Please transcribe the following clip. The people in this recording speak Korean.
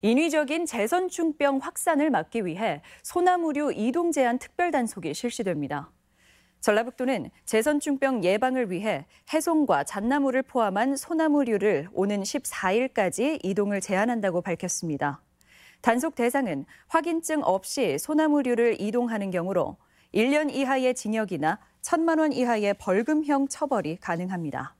인위적인 재선충병 확산을 막기 위해 소나무류 이동 제한 특별 단속이 실시됩니다. 전라북도는 재선충병 예방을 위해 해송과 잣나무를 포함한 소나무류를 오는 14일까지 이동을 제한한다고 밝혔습니다. 단속 대상은 확인증 없이 소나무류를 이동하는 경우로 1년 이하의 징역이나 1천만 원 이하의 벌금형 처벌이 가능합니다.